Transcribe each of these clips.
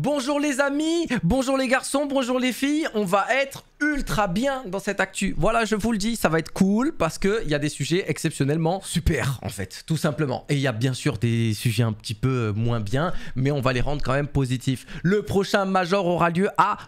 Bonjour les amis, bonjour les garçons, bonjour les filles, on va être ultra bien dans cette actu. Voilà, je vous le dis, ça va être cool parce qu'il y a des sujets exceptionnellement super en fait, tout simplement. Et il y a bien sûr des sujets un petit peu moins bien, mais on va les rendre quand même positifs. Le prochain Major aura lieu à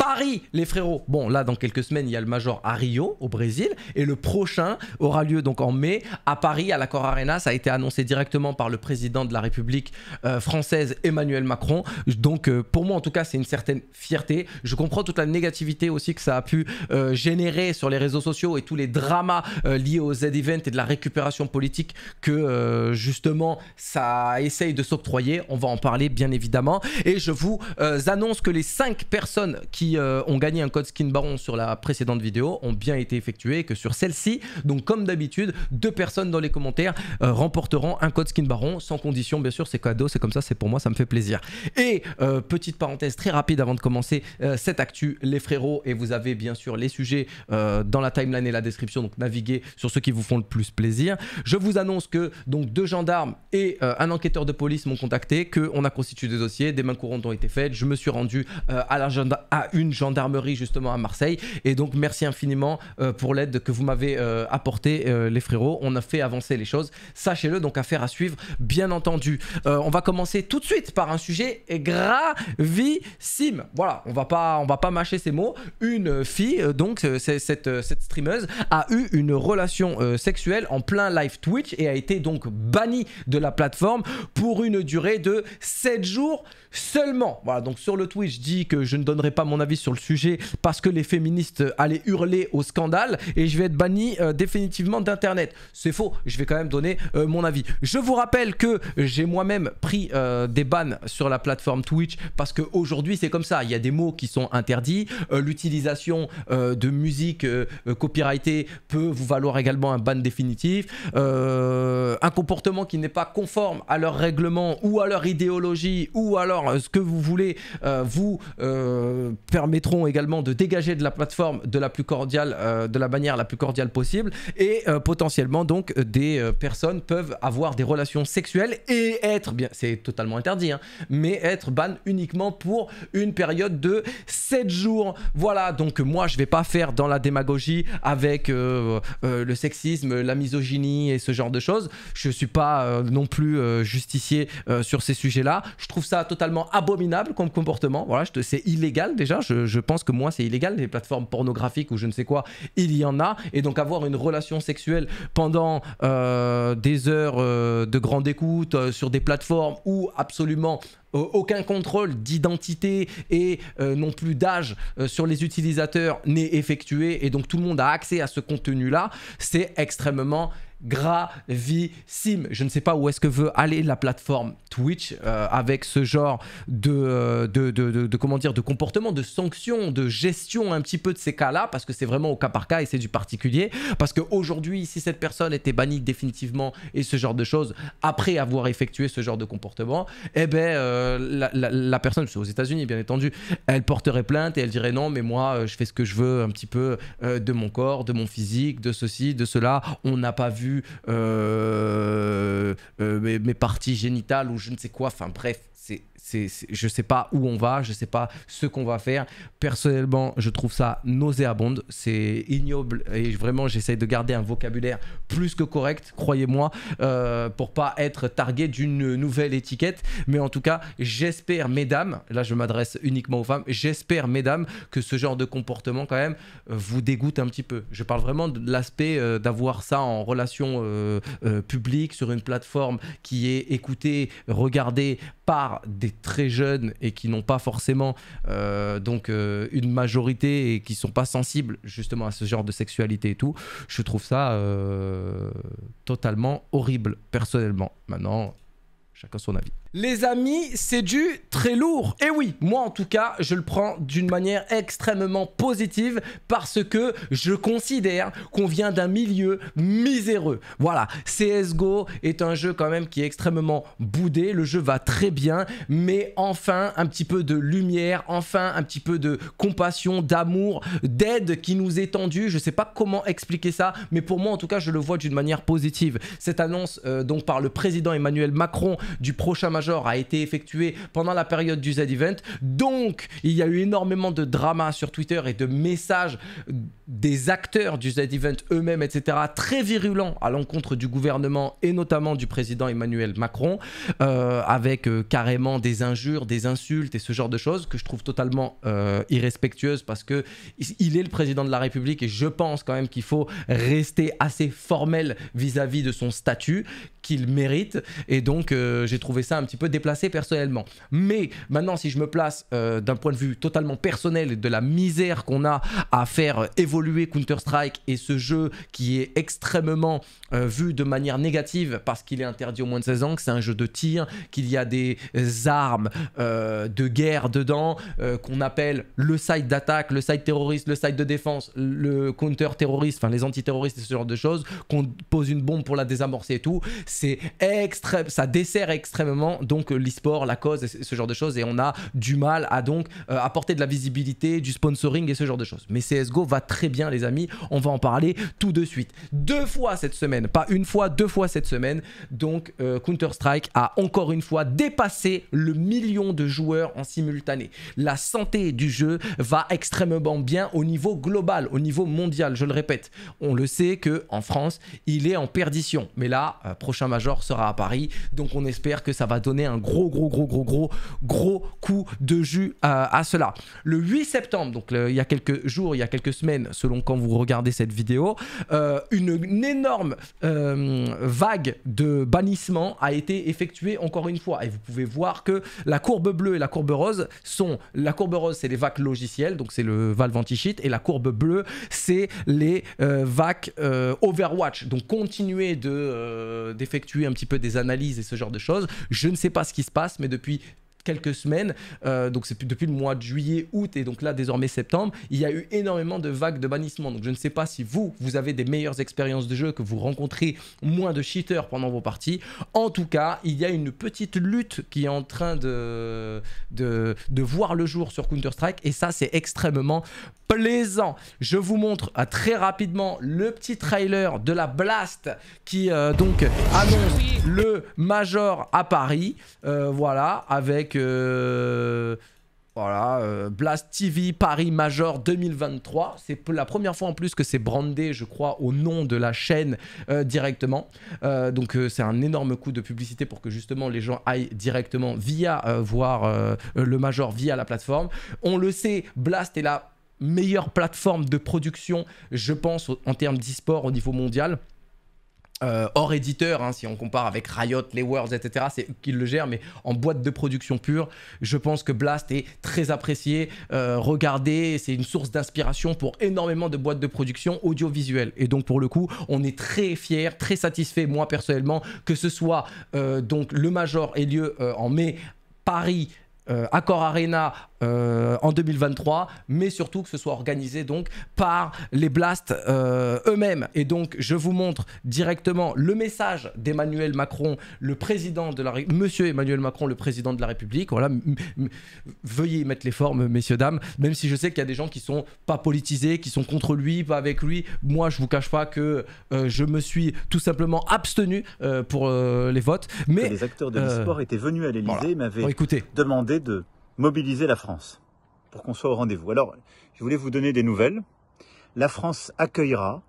Paris, les frérots. Bon, là, dans quelques semaines, il y a le Major à Rio, au Brésil, et le prochain aura lieu donc en mai à Paris, à l'Accor Arena. Ça a été annoncé directement par le président de la République euh, française, Emmanuel Macron. Donc, euh, pour moi, en tout cas, c'est une certaine fierté. Je comprends toute la négativité aussi que ça a pu euh, générer sur les réseaux sociaux et tous les dramas liés aux Z-Event et de la récupération politique que, justement, ça essaye de s'octroyer. On va en parler, bien évidemment. Et je vous annonce que les cinq personnes qui euh, ont gagné un code skin baron sur la précédente vidéo ont bien été effectués que sur celle-ci. Donc comme d'habitude, deux personnes dans les commentaires euh, remporteront un code skin baron sans condition. Bien sûr, c'est cadeau, c'est comme ça, c'est pour moi, ça me fait plaisir. Et euh, petite parenthèse très rapide avant de commencer cette actu, les frérots, et vous avez bien sûr les sujets dans la timeline et la description, donc naviguez sur ceux qui vous font le plus plaisir. Je vous annonce que donc deux gendarmes et un enquêteur de police m'ont contacté, que on a constitué des dossiers, des mains courantes ont été faites, je me suis rendu à l'agenda à une une gendarmerie justement à Marseille. Et donc merci infiniment euh, pour l'aide que vous m'avez euh, apporté euh, les frérots. On a fait avancer les choses. Sachez-le, donc affaire à suivre, bien entendu. on va commencer tout de suite par un sujet gravissime. Voilà, on va pas, on va pas mâcher ces mots. Une fille, donc cette, cette streameuse, a eu une relation sexuelle en plein live Twitch et a été donc bannie de la plateforme pour une durée de 7 jours seulement. Voilà, donc sur le Twitch dit que je ne donnerai pas mon avis sur le sujet parce que les féministes allaient hurler au scandale et je vais être banni euh, définitivement d'internet. C'est faux, je vais quand même donner euh, mon avis. Je vous rappelle que j'ai moi-même pris euh, des bans sur la plateforme Twitch parce qu'aujourd'hui c'est comme ça, il y a des mots qui sont interdits, l'utilisation de musique copyrightée peut vous valoir également un ban définitif, un comportement qui n'est pas conforme à leur règlement ou à leur idéologie ou alors ce que vous voulez vous permettront également de dégager de la plateforme de la plus cordiale, euh, de la manière la plus cordiale possible. Et euh, potentiellement, donc, euh, des personnes peuvent avoir des relations sexuelles et être, bien, c'est totalement interdit, hein, mais être ban uniquement pour une période de 7 jours. Voilà, donc moi, je vais pas faire dans la démagogie avec le sexisme, la misogynie et ce genre de choses. Je suis pas non plus justicier sur ces sujets-là. Je trouve ça totalement abominable comme comportement. Voilà, c'est illégal déjà je, pense que moi, c'est illégal. Les plateformes pornographiques ou je ne sais quoi, il y en a. Et donc, avoir une relation sexuelle pendant euh, des heures euh, de grande écoute euh, sur des plateformes où absolument aucun contrôle d'identité et non plus d'âge sur les utilisateurs n'est effectué et donc tout le monde a accès à ce contenu-là, c'est extrêmement gravissime. Je ne sais pas où est-ce que veut aller la plateforme Twitch euh, avec ce genre euh, de de, de, comment dire, de comportement, de sanctions, de gestion un petit peu de ces cas-là, parce que c'est vraiment au cas par cas et c'est du particulier. Parce qu'aujourd'hui, si cette personne était bannie définitivement et ce genre de choses, après avoir effectué ce genre de comportement, eh ben, euh, la, personne, la, personne, aux États-Unis bien entendu, elle porterait plainte et elle dirait non, mais moi, je fais ce que je veux un petit peu de mon corps, de mon physique, de ceci, de cela. On n'a pas vu euh, euh, mes, parties génitales ou je ne sais quoi. Enfin bref, c'est c'est, je sais pas où on va, je sais pas ce qu'on va faire. Personnellement, je trouve ça nauséabonde, c'est ignoble et vraiment j'essaye de garder un vocabulaire plus que correct, croyez-moi, euh, pour pas être targué d'une nouvelle étiquette. Mais en tout cas, j'espère, mesdames, là je m'adresse uniquement aux femmes, j'espère, mesdames, que ce genre de comportement quand même vous dégoûte un petit peu. Je parle vraiment de l'aspect euh, d'avoir ça en relation euh, euh, publique sur une plateforme qui est écoutée, regardée par des très jeunes et qui n'ont pas forcément euh, donc euh, une majorité et qui sont pas sensibles justement à ce genre de sexualité et tout, je trouve ça euh, totalement horrible personnellement. Maintenant, chacun son avis. Les amis, c'est du très lourd. Et eh oui, moi en tout cas, je le prends d'une manière extrêmement positive parce que je considère qu'on vient d'un milieu miséreux. Voilà, CSGO est un jeu quand même qui est extrêmement boudé. Le jeu va très bien, mais enfin un petit peu de lumière, enfin un petit peu de compassion, d'amour, d'aide qui nous est tendue. Je ne sais pas comment expliquer ça, mais pour moi en tout cas, je le vois d'une manière positive. Cette annonce euh, donc par le président Emmanuel Macron du prochain a été effectué pendant la période du Z-Event. Donc, il y a eu énormément de drama sur Twitter et de messages des acteurs du Z-Event eux-mêmes, etc., très virulents à l'encontre du gouvernement et notamment du président Emmanuel Macron, euh, avec euh, carrément des injures, des insultes et ce genre de choses que je trouve totalement euh, irrespectueuses parce que il est le président de la République et je pense quand même qu'il faut rester assez formel vis à -vis de son statut qu'il mérite. Et donc, euh, j'ai trouvé ça un petit peu déplacé personnellement. Mais maintenant, si je me place euh, d'un point de vue totalement personnel et de la misère qu'on a à faire évoluer Counter-Strike et ce jeu qui est extrêmement euh, vu de manière négative parce qu'il est interdit au moins de 16 ans, que c'est un jeu de tir, qu'il y a des armes de guerre dedans, qu'on appelle le site d'attaque, le site terroriste, le site de défense, le counter-terroriste, enfin les antiterroristes et ce genre de choses, qu'on pose une bombe pour la désamorcer et tout c'est extrême, ça dessert extrêmement donc euh, le la cause, ce genre de choses, et on a du mal à donc euh, apporter de la visibilité, du sponsoring et ce genre de choses. Mais CSGO va très bien, les amis, on va en parler tout de suite. Deux fois cette semaine, pas une fois, deux fois cette semaine, donc euh, Counter-Strike a encore une fois dépassé le million de joueurs en simultané. La santé du jeu va extrêmement bien au niveau global, au niveau mondial, je le répète. On le sait que en France, il est en perdition, mais là, major sera à Paris. Donc on espère que ça va donner un gros, gros, gros, gros, gros, gros coup de jus euh, à, cela. Le 8 septembre, donc il y a quelques jours, il y a quelques semaines, selon quand vous regardez cette vidéo, euh, une, énorme euh, vague de bannissement a été effectuée encore une fois. Et vous pouvez voir que la courbe bleue et la courbe rose sont... La courbe rose, c'est les vagues logicielles, donc c'est le Valve anti et la courbe bleue, c'est les vagues Overwatch. Donc continuer de... défendre effectuer un petit peu des analyses et ce genre de choses. Je ne sais pas ce qui se passe, mais depuis quelques semaines, euh, donc c'est depuis le mois de juillet, août et donc là désormais septembre, il y a eu énormément de vagues de bannissement. Donc je ne sais pas si vous, vous avez des meilleures expériences de jeu, que vous rencontrez moins de cheaters pendant vos parties. En tout cas, il y a une petite lutte qui est en train de, de, voir le jour sur Counter-Strike et ça c'est extrêmement plaisant. Je vous montre très rapidement le petit trailer de la Blast qui euh, donc annonce le Major à Paris, euh, voilà, avec euh, voilà, euh, Blast TV Paris Major 2023. C'est la première fois en plus que c'est brandé, je crois, au nom de la chaîne euh, directement. donc c'est un énorme coup de publicité pour que justement les gens aillent directement via voir le Major via la plateforme. On le sait, Blast est la meilleure plateforme de production, je pense, en termes d'e-sport au niveau mondial. Euh, hors éditeur, hein, si on compare avec Riot, les Worlds, etc., c'est qu'ils le gèrent, mais en boîte de production pure, je pense que Blast est très apprécié, euh, Regardez, c'est une source d'inspiration pour énormément de boîtes de production audiovisuelle. Et donc pour le coup, on est très fiers, très satisfaits, moi personnellement, que ce soit euh, donc le Major ait lieu en mai, Paris, Accor Arena, euh, en 2023, mais surtout que ce soit organisé donc par les Blasts euh, eux-mêmes. Et donc, je vous montre directement le message d'Emmanuel Macron, le président de la Monsieur Emmanuel Macron, le président de la République. Voilà, veuillez mettre les formes, messieurs dames. Même si je sais qu'il y a des gens qui sont pas politisés, qui sont contre lui, pas avec lui. Moi, je vous cache pas que euh, je me suis tout simplement abstenu pour les votes. Mais les acteurs de l'e-sport étaient venus à l'Élysée, et m'avaient demandé de mobiliser la France pour qu'on soit au rendez-vous. Alors, je voulais vous donner des nouvelles. La France accueillera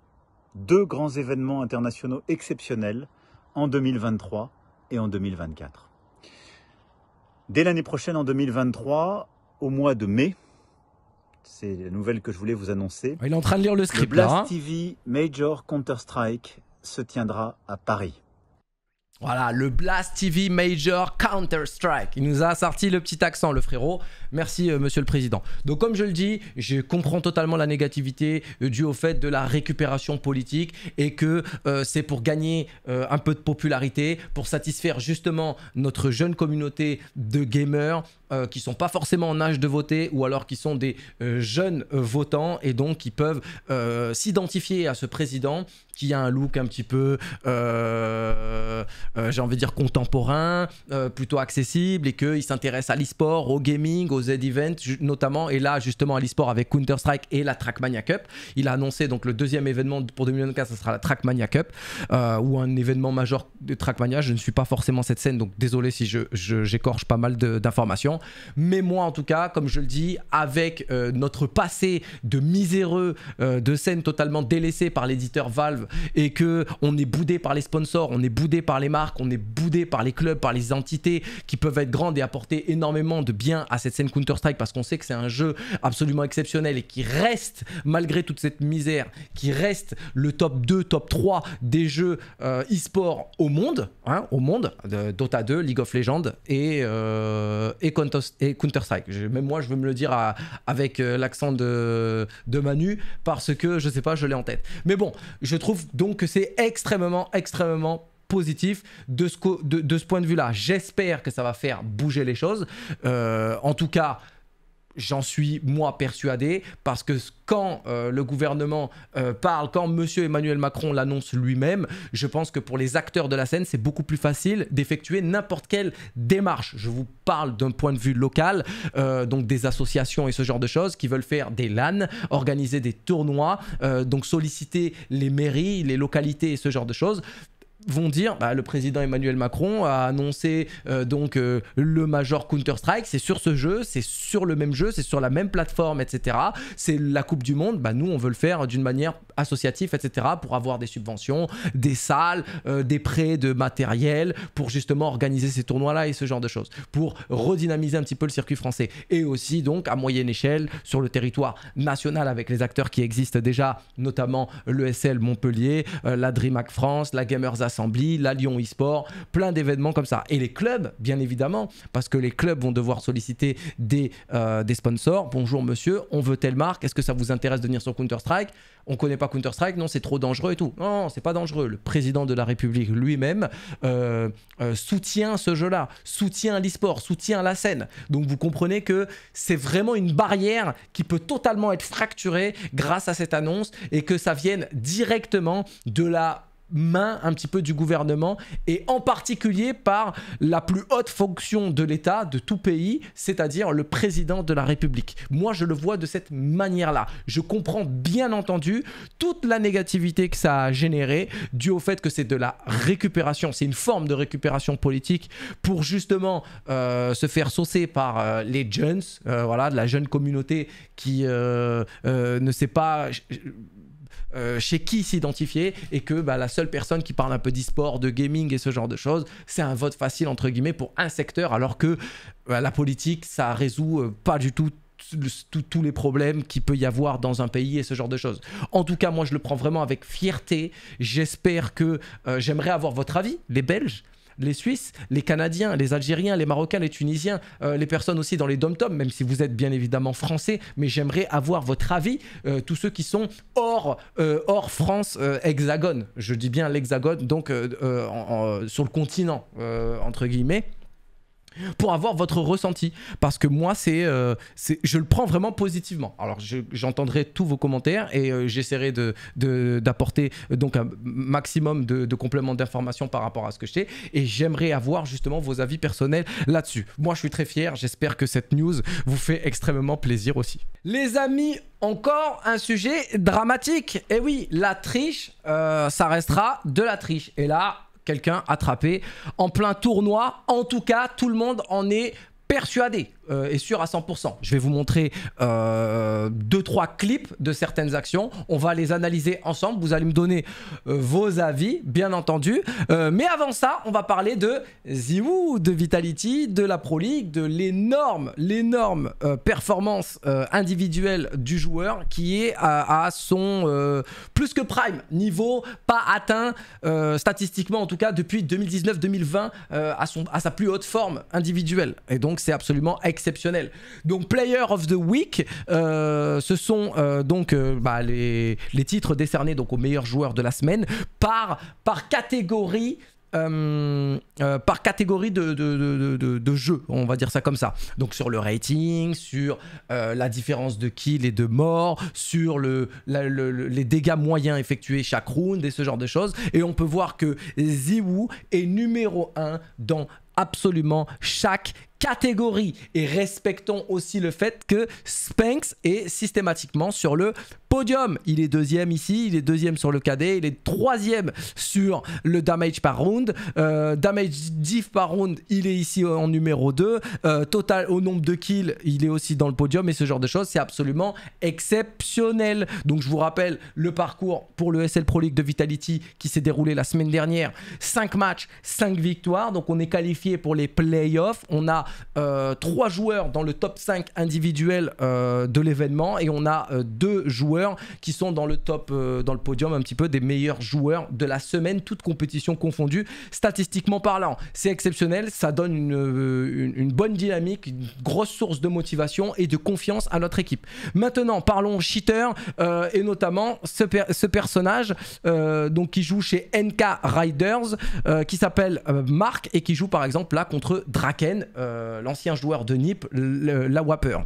deux grands événements internationaux exceptionnels en 2023 et en 2024. Dès l'année prochaine, en 2023, au mois de mai, c'est la nouvelle que je voulais vous annoncer. Il est en train de lire le script. Le Blast hein. TV Major Counter-Strike se tiendra à Paris. Voilà, le Blast TV Major Counter-Strike. Il nous a sorti le petit accent, le frérot. Merci, euh, monsieur le président. Donc, comme je le dis, je comprends totalement la négativité euh, due au fait de la récupération politique et que euh, c'est pour gagner un peu de popularité, pour satisfaire justement notre jeune communauté de gamers qui euh, qui sont pas forcément en âge de voter ou alors qui sont des euh, jeunes euh, votants et donc qui peuvent s'identifier à ce président qui a un look un petit peu, j'ai envie de dire contemporain, plutôt accessible et qu'il s'intéresse à l'e-sport, au gaming, aux Z-Events notamment et là justement à l'e-sport avec Counter-Strike et la Trackmania Cup. Il a annoncé donc le deuxième événement pour 2024, ça sera la Trackmania Cup ou un événement majeur de Trackmania. Je ne suis pas forcément cette scène donc désolé si j'écorche je, pas mal d'informations. Mais moi, en tout cas, comme je le dis, avec euh, notre passé de miséreux, euh, de scène totalement délaissée par l'éditeur Valve et que on est boudé par les sponsors, on est boudé par les marques, on est boudé par les clubs, par les entités qui peuvent être grandes et apporter énormément de bien à cette scène Counter-Strike parce qu'on sait que c'est un jeu absolument exceptionnel et qui reste, malgré toute cette misère, qui reste le top 2, top 3 des jeux euh, e-sport au monde, hein, au monde, Dota 2, League of Legends et, et Counter et Counter-Strike. Même moi, je veux me le dire avec euh, l'accent de, Manu, parce que je sais pas, je l'ai en tête. Mais bon, je trouve donc que c'est extrêmement, extrêmement positif de ce, de, de ce point de vue-là. J'espère que ça va faire bouger les choses. Euh, en tout cas, J'en suis moi persuadé parce que quand euh, le gouvernement euh, parle, quand Monsieur Emmanuel Macron l'annonce lui-même, je pense que pour les acteurs de la scène, c'est beaucoup plus facile d'effectuer n'importe quelle démarche. Je vous parle d'un point de vue local, euh, donc des associations et ce genre de choses qui veulent faire des LAN, organiser des tournois, donc solliciter les mairies, les localités et ce genre de choses vont dire bah, le président Emmanuel Macron a annoncé euh, donc euh, le Major Counter Strike c'est sur ce jeu c'est sur le même jeu c'est sur la même plateforme etc c'est la Coupe du Monde bah nous on veut le faire d'une manière associative etc pour avoir des subventions des salles euh, des prêts de matériel pour justement organiser ces tournois là et ce genre de choses pour redynamiser un petit peu le circuit français et aussi donc à moyenne échelle sur le territoire national avec les acteurs qui existent déjà notamment l'ESL Montpellier la DreamHack France la Gamers Assemblée, la Lyon e-sport, plein d'événements comme ça. Et les clubs, bien évidemment, parce que les clubs vont devoir solliciter des, euh, des sponsors. Bonjour monsieur, on veut telle marque, est-ce que ça vous intéresse de venir sur Counter-Strike On connaît pas Counter-Strike, non, c'est trop dangereux et tout. Non, c'est pas dangereux. Le président de la République lui-même euh, euh, soutient ce jeu-là, soutient l'e-sport, soutient la scène. Donc vous comprenez que c'est vraiment une barrière qui peut totalement être fracturée grâce à cette annonce et que ça vienne directement de la main un petit peu du gouvernement et en particulier par la plus haute fonction de l'État de tout pays, c'est-à-dire le président de la République. Moi, je le vois de cette manière-là. Je comprends bien entendu toute la négativité que ça a généré dû au fait que c'est de la récupération, c'est une forme de récupération politique pour justement euh, se faire saucer par euh, les jeunes, euh, voilà, de la jeune communauté qui ne sait pas euh, chez qui s'identifier et que bah, la seule personne qui parle un peu d'e-sport, de gaming et ce genre de choses, c'est un vote facile entre guillemets pour un secteur alors que bah, la politique, ça résout euh, pas du tout tous les problèmes qu'il peut y avoir dans un pays et ce genre de choses. En tout cas, moi, je le prends vraiment avec fierté. J'espère que euh, j'aimerais avoir votre avis, les Belges, les Suisses, les Canadiens, les Algériens, les Marocains, les Tunisiens, euh, les personnes aussi dans les dom-toms, même si vous êtes bien évidemment français, mais j'aimerais avoir votre avis, euh, tous ceux qui sont hors, euh, hors France hexagone, je dis bien l'hexagone, donc sur le continent, entre guillemets pour avoir votre ressenti. Parce que moi, c'est, euh, je le prends vraiment positivement. Alors, j'entendrai tous vos commentaires et euh, j'essaierai d'apporter de, euh, donc un maximum de, compléments d'information par rapport à ce que je sais. Et j'aimerais avoir justement vos avis personnels là-dessus. Moi, je suis très fier. J'espère que cette news vous fait extrêmement plaisir aussi. Les amis, encore un sujet dramatique. Et eh oui, la triche, ça restera de la triche. Et là, quelqu'un attrapé en plein tournoi. En tout cas, tout le monde en est persuadé. Euh, sûr à 100%. Je vais vous montrer 2 euh, deux trois clips de certaines actions. On va les analyser ensemble. Vous allez me donner euh, vos avis, bien entendu. mais avant ça, on va parler de Ziwoo, de Vitality, de la Pro League, de l'énorme, l'énorme performance individuelle du joueur qui est à, son plus que prime niveau, pas atteint statistiquement en tout cas depuis 2019-2020 à son à sa plus haute forme individuelle. Et donc c'est absolument exceptionnel. Donc Player of the Week, euh, ce sont euh, donc euh, bah, les, titres décernés donc aux meilleurs joueurs de la semaine par, par catégorie. par catégorie de, de, jeu, on va dire ça comme ça. Donc sur le rating, sur la différence de kill et de morts, sur le, les dégâts moyens effectués chaque round et ce genre de choses. Et on peut voir que Ziwoo est numéro 1 dans absolument chaque catégorie. Et respectons aussi le fait que Spanx est systématiquement sur le podium. Il est deuxième ici, il est deuxième sur le KD, il est troisième sur le damage par round. Euh, damage diff par round, il est ici en numéro 2. Euh, total au nombre de kills, il est aussi dans le podium et ce genre de choses, c'est absolument exceptionnel. Donc je vous rappelle le parcours pour le SL Pro League de Vitality qui s'est déroulé la semaine dernière. 5 matchs, 5 victoires, donc on est qualifié pour les playoffs. On a euh, 3 joueurs dans le top 5 individuel euh, de l'événement et on a 2 joueurs qui sont dans le top, euh, dans le podium un petit peu des meilleurs joueurs de la semaine, toute compétition confondue Statistiquement parlant, c'est exceptionnel, ça donne euh, une, bonne dynamique, une grosse source de motivation et de confiance à notre équipe. Maintenant, parlons cheater euh, et notamment ce, personnage donc qui joue chez NK Riders, qui s'appelle Marc et qui joue par exemple là contre Draken, l'ancien joueur de Nip, la Wapper.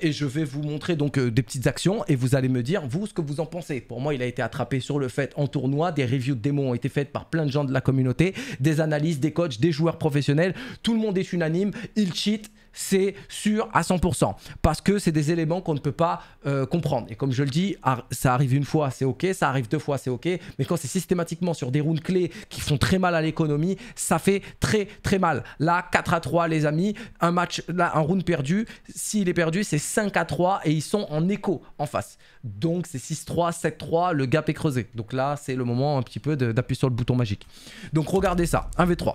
et je vais vous montrer donc des petites actions et vous vous allez me dire, vous, ce que vous en pensez. Pour moi, il a été attrapé sur le fait en tournoi. Des reviews de démos ont été faites par plein de gens de la communauté, des analystes, des coachs, des joueurs professionnels. Tout le monde est unanime. Il cheat c'est sûr à 100%. Parce que c'est des éléments qu'on ne peut pas euh, comprendre. Et comme je le dis, ça arrive une fois, c'est ok, ça arrive deux fois, c'est ok. Mais quand c'est systématiquement sur des rounds clés qui font très mal à l'économie, ça fait très très mal. Là, 4 à 3, les amis, un match, un round perdu, s'il est perdu, c'est 5 à 3 et ils sont en écho en face. Donc c'est 6-3, 7-3, le gap est creusé. Donc là, c'est le moment un petit peu d'appuyer sur le bouton magique. Donc regardez ça, 1v3.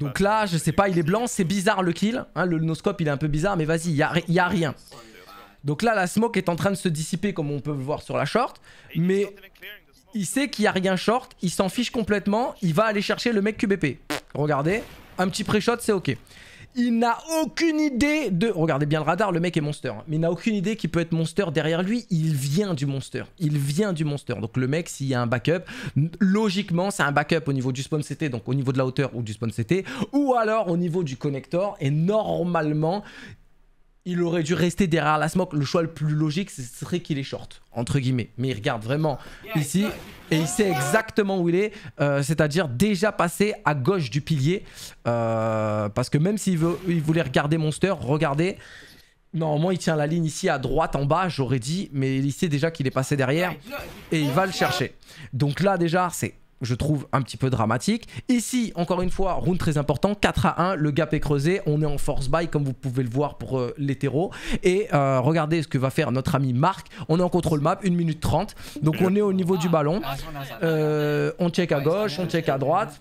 Donc là, je sais pas, il est blanc, c'est bizarre le kill. Hein, le noscope, il est un peu bizarre, mais vas-y, il y a, rien. Donc là, la smoke est en train de se dissiper, comme on peut le voir sur la short. Mais il sait qu'il n'y a rien short, il s'en fiche complètement, il va aller chercher le mec QBP. Regardez, un petit pré-shot, c'est ok. Il n'a aucune idée de... Regardez bien le radar, le mec est monster. Hein. Mais il n'a aucune idée qu'il peut être monster derrière lui. Il vient du monster. Il vient du monster. Donc le mec, s'il y a un backup, logiquement, c'est un backup au niveau du spawn CT, donc au niveau de la hauteur ou du spawn CT, ou alors au niveau du connector. Et normalement, il aurait dû rester derrière la smoke. Le choix le plus logique, ce serait qu'il est short, entre guillemets. Mais il regarde vraiment ici et il sait exactement où il est, euh, c'est-à-dire déjà passé à gauche du pilier. Euh, parce que même s'il il voulait regarder Monster, regardez. Normalement, il tient la ligne ici à droite en bas, j'aurais dit, mais il sait déjà qu'il est passé derrière et il va le chercher. Donc là, déjà, c'est je trouve un petit peu dramatique. Ici, encore une fois, round très important, 4 à 1, le gap est creusé, on est en force buy comme vous pouvez le voir pour euh, l'hétéro. Et euh, regardez ce que va faire notre ami Marc, on est en contrôle map, 1 minute 30, donc on est au niveau du ah. ballon. Ah, euh, on check à gauche, on check à droite.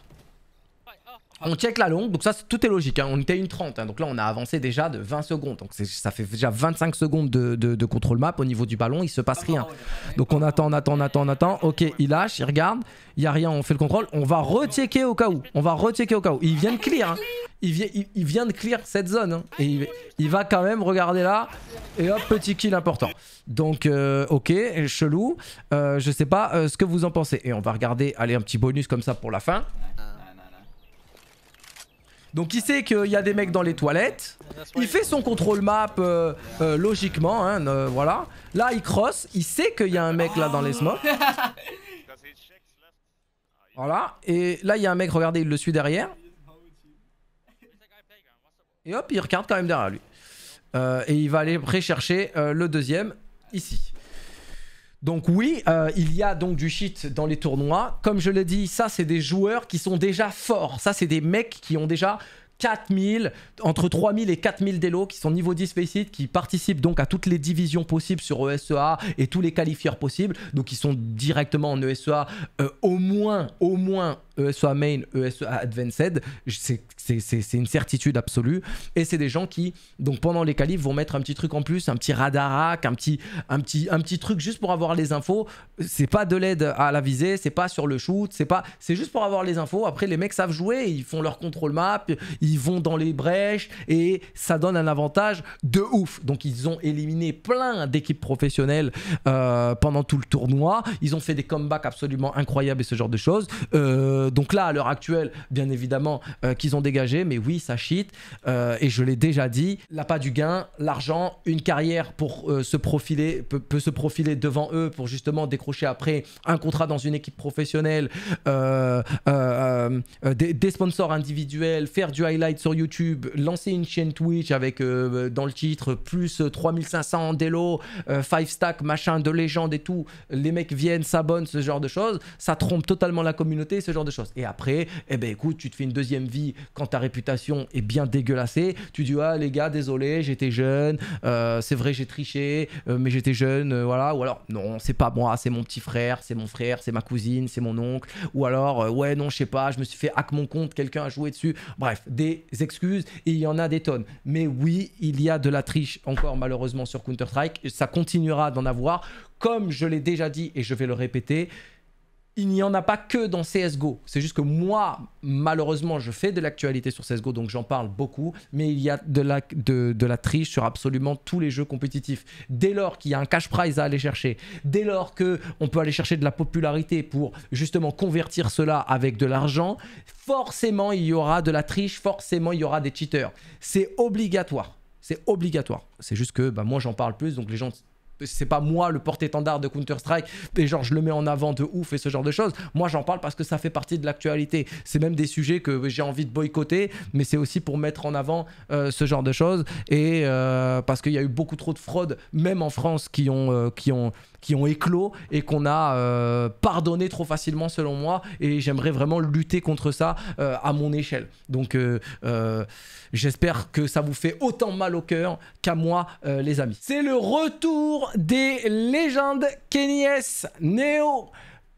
On check la longue, donc ça tout est logique, hein. on était une 30, hein. donc là on a avancé déjà de 20 secondes, donc ça fait déjà 25 secondes de, contrôle map au niveau du ballon, il se passe ah, rien. Donc on attend, on attend, on attend, on attend, ok il lâche, il regarde, il y a rien, on fait le contrôle, on va retiquer au cas où, on va rechecker au cas où. Il vient de clear, hein. il, vient, il, vient de clear cette zone, et il, va quand même regarder là, et hop petit kill important. Donc euh, ok, chelou, Je euh, je sais pas euh, ce que vous en pensez, et on va regarder, allez un petit bonus comme ça pour la fin. Donc il sait qu'il y a des mecs dans les toilettes. Il fait son contrôle map euh, euh, logiquement, hein, euh, voilà. Là il cross, il sait qu'il y a un mec là dans les smokes. Voilà, et là il y a un mec, regardez, il le suit derrière. Et hop, il regarde quand même derrière lui. et il va aller rechercher le deuxième ici. Donc oui, euh, il y a donc du shit dans les tournois. Comme je l'ai dit, ça c'est des joueurs qui sont déjà forts. Ça c'est des mecs qui ont déjà 4000, entre 3000 et 4000 délos qui sont niveau 10 Faceit, qui participent donc à toutes les divisions possibles sur ESEA et tous les qualifieurs possibles. Donc ils sont directement en ESEA euh, au moins, au moins, à e Main, à e Advanced, c'est une certitude absolue. Et c'est des gens qui, donc pendant les qualifs, vont mettre un petit truc en plus, un petit radar un petit, un petit, un petit truc juste pour avoir les infos. C'est pas de l'aide à la visée, c'est pas sur le shoot, c'est pas, c'est juste pour avoir les infos. Après, les mecs savent jouer, ils font leur contrôle map, ils vont dans les brèches et ça donne un avantage de ouf. Donc ils ont éliminé plein d'équipes professionnelles euh, pendant tout le tournoi. Ils ont fait des comebacks absolument incroyables et ce genre de choses. Euh, euh, donc là, à l'heure actuelle, bien évidemment, euh, qu'ils ont dégagé. Mais oui, ça cheat. Euh, et je l'ai déjà dit, l'appât du gain, l'argent, une carrière pour se profiler, peut, se profiler devant eux pour justement décrocher après un contrat dans une équipe professionnelle, des, sponsors individuels, faire du highlight sur YouTube, lancer une chaîne Twitch avec dans le titre plus 3500 d'élo, 5 stack, machin de légende et tout. Les mecs viennent, s'abonnent, ce genre de choses. Ça trompe totalement la communauté, ce genre de choses et après, eh ben écoute, tu te fais une deuxième vie quand ta réputation est bien dégueulassée. Tu dis ah les gars, désolé, j'étais jeune, euh, c'est vrai j'ai triché, euh, mais j'étais jeune, euh, voilà. Ou alors non, c'est pas moi, c'est mon petit frère, c'est mon frère, c'est ma cousine, c'est mon oncle. Ou alors ouais non, je sais pas, je me suis fait hack mon compte, quelqu'un a joué dessus. Bref, des excuses et il y en a des tonnes. Mais oui, il y a de la triche encore malheureusement sur Counter Strike. Ça continuera d'en avoir. Comme je l'ai déjà dit et je vais le répéter, il n'y en a pas que dans CSGO. C'est juste que moi, malheureusement, je fais de l'actualité sur CSGO, donc j'en parle beaucoup, mais il y a de la, de, la triche sur absolument tous les jeux compétitifs. Dès lors qu'il y a un cash prize à aller chercher, dès lors qu'on peut aller chercher de la popularité pour justement convertir cela avec de l'argent, forcément il y aura de la triche, forcément il y aura des cheaters. C'est obligatoire. C'est obligatoire. C'est juste que bah, moi j'en parle plus, donc les gens c'est pas moi le porte-étendard de Counter-Strike et genre je le mets en avant de ouf et ce genre de choses. Moi j'en parle parce que ça fait partie de l'actualité. C'est même des sujets que j'ai envie de boycotter, mais c'est aussi pour mettre en avant euh, ce genre de choses et euh, parce qu'il y a eu beaucoup trop de fraudes, même en France, qui ont, euh, qui ont, qui ont éclos et qu'on a euh, pardonné trop facilement selon moi et j'aimerais vraiment lutter contre ça euh, à mon échelle. Donc euh, j'espère que ça vous fait autant mal au cœur qu'à moi les amis. C'est le retour des légendes S, Neo.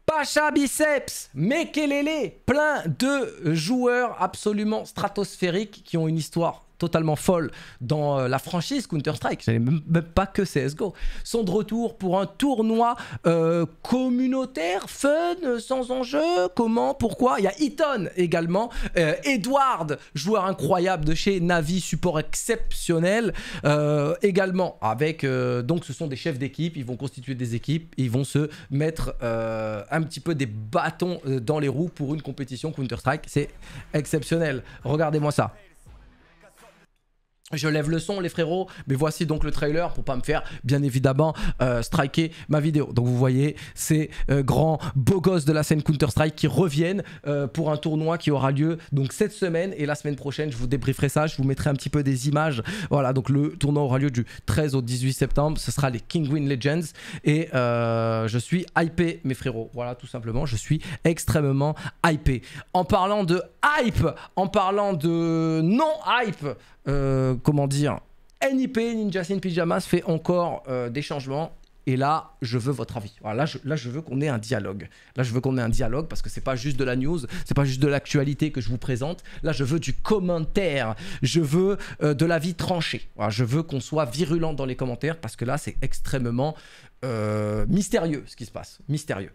Pasha Biceps, Mekelele, plein de joueurs absolument stratosphériques qui ont une histoire totalement folle dans euh, la franchise Counter-Strike, c'est même, pas que CSGO, sont de retour pour un tournoi euh, communautaire, fun, sans enjeu, comment, pourquoi. Il y a Eton également, euh, Edward, joueur incroyable de chez Navi, support exceptionnel, également avec, donc ce sont des chefs d'équipe, ils vont constituer des équipes, ils vont se mettre un petit peu des bâtons dans les roues pour une compétition Counter-Strike, c'est exceptionnel, regardez-moi ça. Je lève le son les frérots, mais voici donc le trailer pour pas me faire bien évidemment euh, striker ma vidéo. Donc vous voyez ces euh, grands beaux gosses de la scène Counter-Strike qui reviennent euh, pour un tournoi qui aura lieu donc cette semaine et la semaine prochaine je vous débrieferai ça, je vous mettrai un petit peu des images. Voilà donc le tournoi aura lieu du 13 au 18 septembre, ce sera les Kingwin Legends et je suis hypé mes frérots. Voilà tout simplement, je suis extrêmement hypé. En parlant de hype, en parlant de non hype, euh, comment dire, NIP, Ninja in Pyjamas, fait encore euh, des changements. Et là, je veux votre avis. là, je, veux qu'on ait un dialogue. Là, je veux qu'on ait un dialogue parce que c'est pas juste de la news, c'est pas juste de l'actualité que je vous présente. Là, je veux du commentaire. Je veux euh, de l'avis tranché. Voilà, je veux qu'on soit virulent dans les commentaires parce que là, c'est extrêmement mystérieux ce qui se passe. Mystérieux.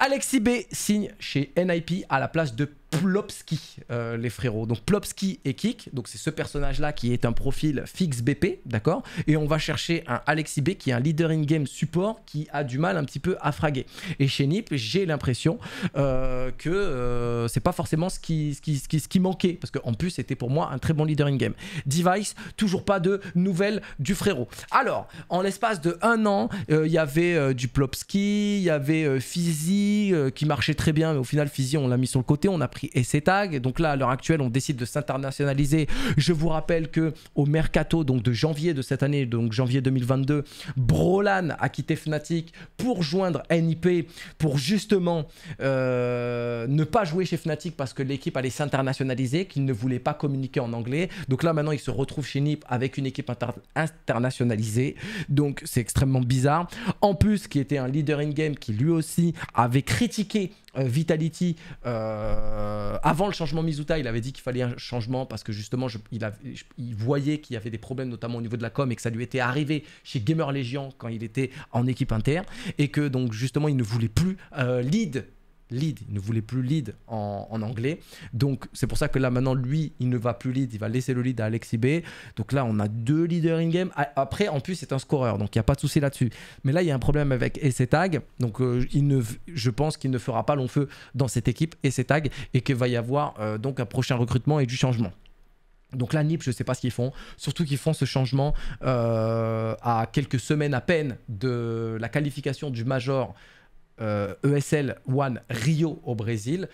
Alexis B signe chez NIP à la place de Plopski euh, les frérots. Donc Plopski et Kik, donc c'est ce personnage-là qui est un profil fixe BP, d'accord Et on va chercher un Alexis B qui est un leader in-game support qui a du mal un petit peu à fraguer. Et chez Nip, j'ai l'impression euh, que euh, c'est pas forcément ce qui, ce, qui, manquait, parce qu'en plus c'était pour moi un très bon leader in-game. Device, toujours pas de nouvelles du frérot. Alors, en l'espace de un an, il y avait du Plopski, il y avait Fizzy qui marchait très bien, mais au final Fizzy on l'a mis sur le côté, on a et ses tags. Donc là, à l'heure actuelle, on décide de s'internationaliser. Je vous rappelle que au mercato donc de janvier de cette année, donc janvier 2022, Brolan a quitté Fnatic pour joindre NIP pour justement euh, ne pas jouer chez Fnatic parce que l'équipe allait s'internationaliser, qu'il ne voulait pas communiquer en anglais. Donc là, maintenant, il se retrouve chez NIP avec une équipe internationalisée. Donc c'est extrêmement bizarre. En plus, qui était un leader in-game qui lui aussi avait critiqué euh, Vitality, euh, avant le changement Mizuta, il avait dit qu'il fallait un changement parce que justement, il, voyait qu'il y avait des problèmes, notamment au niveau de la com, et que ça lui était arrivé chez Gamer Legion quand il était en équipe interne, et que donc justement, il ne voulait plus euh, lead lead. Il ne voulait plus lead en, anglais. Donc c'est pour ça que là maintenant, lui, il ne va plus lead. Il va laisser le lead à Alexis B. Donc là, on a deux leaders in-game. Après, en plus, c'est un scoreur. Donc il n'y a pas de souci là-dessus. Mais là, il y a un problème avec Tag. Donc euh, je pense qu'il ne fera pas long feu dans cette équipe Tag et qu'il va y avoir euh, donc un prochain recrutement et du changement. Donc la NIP, je ne sais pas ce qu'ils font. Surtout qu'ils font ce changement euh, à quelques semaines à peine de la qualification du Major ESL euh, e One Rio au Brésil,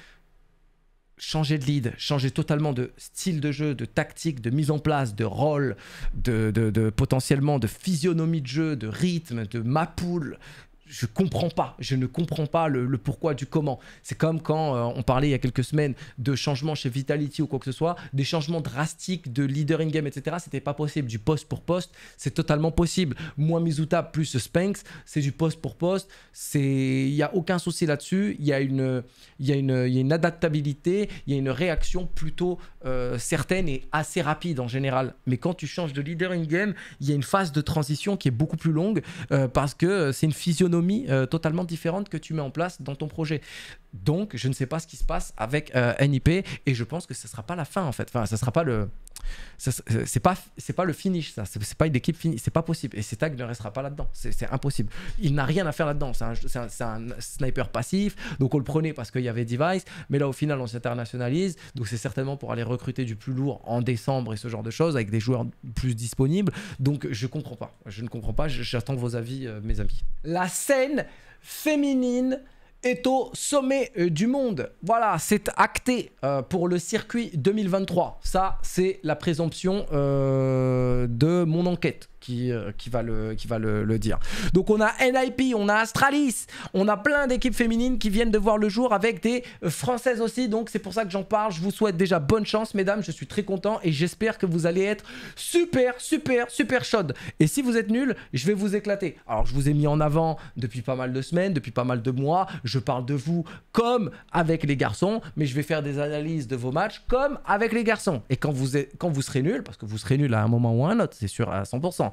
changer de lead, changer totalement de style de jeu, de tactique, de mise en place, de rôle, de, potentiellement de physionomie de jeu, de rythme, de ma poule, je comprends pas, je ne comprends pas le, pourquoi du comment. C'est comme quand euh, on parlait il y a quelques semaines de changements chez Vitality ou quoi que ce soit, des changements drastiques de leader in game, etc. C'était pas possible. Du poste pour poste, c'est totalement possible. Moi, Mizuta plus Spanx, c'est du poste pour poste. C'est, il y a aucun souci là-dessus. Il y a une, il y a une, il y a une adaptabilité, il y a une réaction plutôt euh, certaine et assez rapide en général. Mais quand tu changes de leader in game, il y a une phase de transition qui est beaucoup plus longue euh, parce que c'est une physionomie euh, totalement différente que tu mets en place dans ton projet. Donc, je ne sais pas ce qui se passe avec euh, NIP et je pense que ce ne sera pas la fin en fait. Enfin, ce sera pas le, euh, c'est pas c'est pas le finish ça c'est pas une équipe finie c'est pas possible et Setag ne restera pas là-dedans c'est impossible il n'a rien à faire là-dedans c'est un, sniper passif donc on le prenait parce qu'il y avait Device mais là au final on s'internationalise donc c'est certainement pour aller recruter du plus lourd en décembre et ce genre de choses avec des joueurs plus disponibles donc je comprends pas je ne comprends pas j'attends vos avis euh, mes amis la scène féminine est au sommet euh, du monde. Voilà, c'est acté euh, pour le circuit 2023. Ça, c'est la présomption euh, de mon enquête. Euh, qui, va, le, qui va le, le, dire. Donc on a NIP, on a Astralis, on a plein d'équipes féminines qui viennent de voir le jour avec des euh, Françaises aussi. Donc c'est pour ça que j'en parle. Je vous souhaite déjà bonne chance, mesdames. Je suis très content et j'espère que vous allez être super, super, super chaudes. Et si vous êtes nul, je vais vous éclater. Alors je vous ai mis en avant depuis pas mal de semaines, depuis pas mal de mois. Je parle de vous comme avec les garçons, mais je vais faire des analyses de vos matchs comme avec les garçons. Et quand vous, êtes, quand vous serez nul, parce que vous serez nul à un moment ou à un autre, c'est sûr à 100%,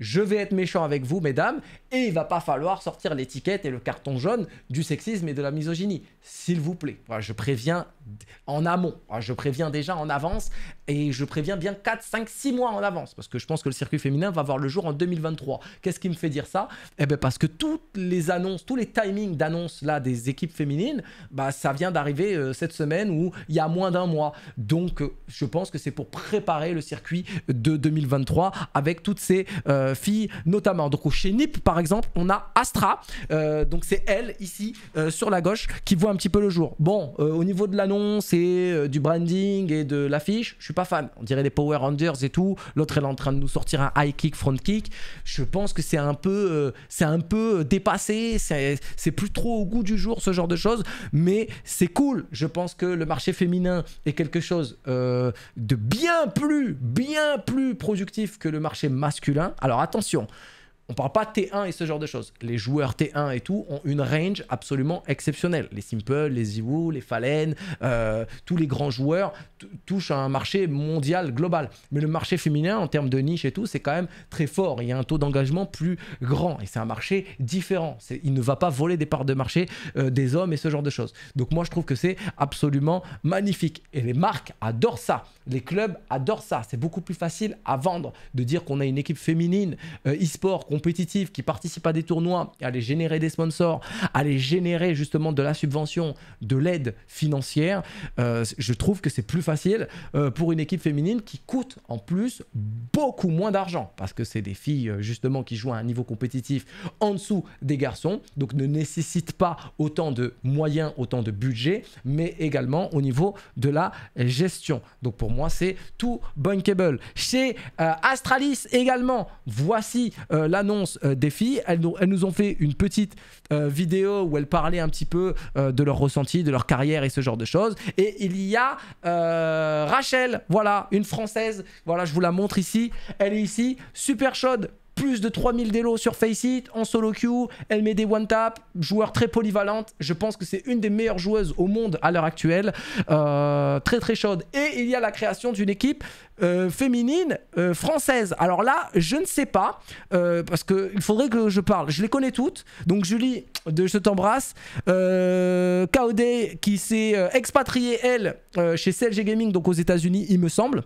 je vais être méchant avec vous, mesdames, et il va pas falloir sortir l'étiquette et le carton jaune du sexisme et de la misogynie. S'il vous plaît, je préviens en amont, je préviens déjà en avance, et je préviens bien 4, 5, 6 mois en avance, parce que je pense que le circuit féminin va voir le jour en 2023. Qu'est-ce qui me fait dire ça Eh bien parce que toutes les annonces, tous les timings d'annonces là des équipes féminines, bah ça vient d'arriver euh, cette semaine ou il y a moins d'un mois. Donc euh, je pense que c'est pour préparer le circuit de 2023 avec toutes ces... Euh, euh, filles notamment. Donc chez NIP par exemple, on a Astra, euh, donc c'est elle ici euh, sur la gauche qui voit un petit peu le jour. Bon, au niveau de l'annonce et du branding et de l'affiche, je suis pas fan. On dirait des Power Rangers et tout. L'autre elle est en train de nous sortir un high kick, front kick. Je pense que c'est un peu, c'est un peu dépassé. C'est plus trop au goût du jour ce genre de choses, mais c'est cool. Je pense que le marché féminin est quelque chose de bien plus, bien plus productif que le marché masculin. Alors attention, on ne parle pas T1 et ce genre de choses. Les joueurs T1 et tout ont une range absolument exceptionnelle. Les Simple, les Iwo, les Fallen, euh, tous les grands joueurs touchent un marché mondial, global. Mais le marché féminin, en termes de niche et tout, c'est quand même très fort. Il y a un taux d'engagement plus grand et c'est un marché différent. Il ne va pas voler des parts de marché euh, des hommes et ce genre de choses. Donc moi, je trouve que c'est absolument magnifique. Et les marques adorent ça les clubs adorent ça. C'est beaucoup plus facile à vendre de dire qu'on a une équipe féminine, euh, e-sport, compétitive, qui participe à des tournois, à aller générer des sponsors, à aller générer justement de la subvention, de l'aide financière. Euh, je trouve que c'est plus facile euh, pour une équipe féminine qui coûte en plus beaucoup moins d'argent parce que c'est des filles justement qui jouent à un niveau compétitif en dessous des garçons, donc ne nécessite pas autant de moyens, autant de budget, mais également au niveau de la gestion. Donc pour moi, c'est tout bankable. Chez euh, Astralis également, voici euh, l'annonce euh, des filles. Elles, elles, nous ont fait une petite vidéo où elles parlaient un petit peu de leur ressenti, de leur carrière et ce genre de choses. Et il y a Rachel, voilà, une française. Voilà, je vous la montre ici. Elle est ici, super chaude, plus de 3000 délos sur Faceit, en solo queue, elle met des one tap, joueur très polyvalente, je pense que c'est une des meilleures joueuses au monde à l'heure actuelle, euh, très très chaude. Et il y a la création d'une équipe euh, féminine euh, française. Alors là, je ne sais pas, parce qu'il faudrait que je parle, je les connais toutes, donc Julie, de je t'embrasse, KOD qui s'est expatriée elle chez CLG Gaming, donc aux États-Unis, il me semble.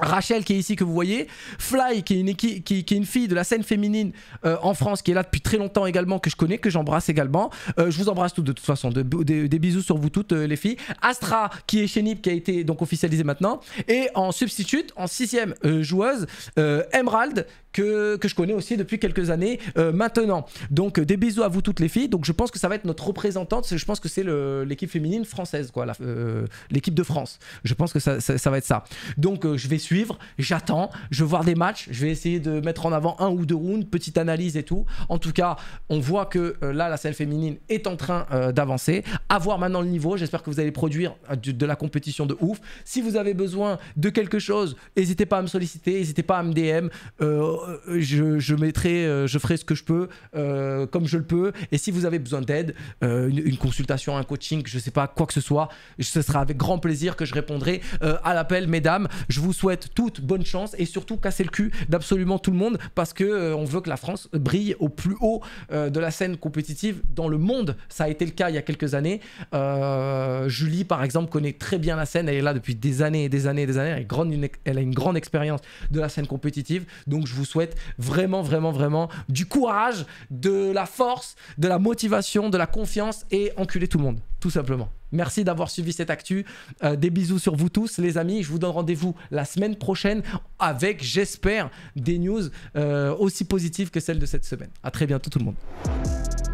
Rachel qui est ici que vous voyez, Fly qui est une, qui, qui, est une fille de la scène féminine euh, en France qui est là depuis très longtemps également que je connais, que j'embrasse également. Euh, je vous embrasse toutes de toute façon, des bisous sur vous toutes euh, les filles. Astra qui est chez Nip qui a été donc officialisée maintenant et en substitute en sixième joueuse Emerald que, je connais aussi depuis quelques années euh, maintenant. Donc euh, des bisous à vous toutes les filles. Donc je pense que ça va être notre représentante. Je pense que c'est l'équipe féminine française, euh, l'équipe de France. Je pense que ça, va être ça. Donc je vais suivre, j'attends, je vais voir des matchs, je vais essayer de mettre en avant un ou deux rounds, petite analyse et tout. En tout cas, on voit que là, la scène féminine est en train d'avancer. À voir maintenant le niveau. J'espère que vous allez produire de la compétition de ouf. Si vous avez besoin de quelque chose, n'hésitez pas à me solliciter, n'hésitez pas à me DM. Euh, euh, je, mettrai, euh, je ferai ce que je peux, euh, comme je le peux. Et si vous avez besoin d'aide, une, consultation, un coaching, je sais pas, quoi que ce soit, ce sera avec grand plaisir que je répondrai à l'appel, mesdames. Je vous souhaite toute bonne chance et surtout casser le cul d'absolument tout le monde parce que on veut que la France brille au plus haut de la scène compétitive dans le monde. Ça a été le cas il y a quelques années. Julie, par exemple, connaît très bien la scène. Elle est là depuis des années et des années et des années. Elle, elle a une grande expérience de la scène compétitive. Donc je vous souhaite souhaite vraiment, vraiment, vraiment du courage, de la force, de la motivation, de la confiance et enculer tout le monde, tout simplement. Merci d'avoir suivi cette actu. Euh, des bisous sur vous tous, les amis. Je vous donne rendez-vous la semaine prochaine avec, j'espère, des news euh, aussi positives que celles de cette semaine. À très bientôt, tout le monde.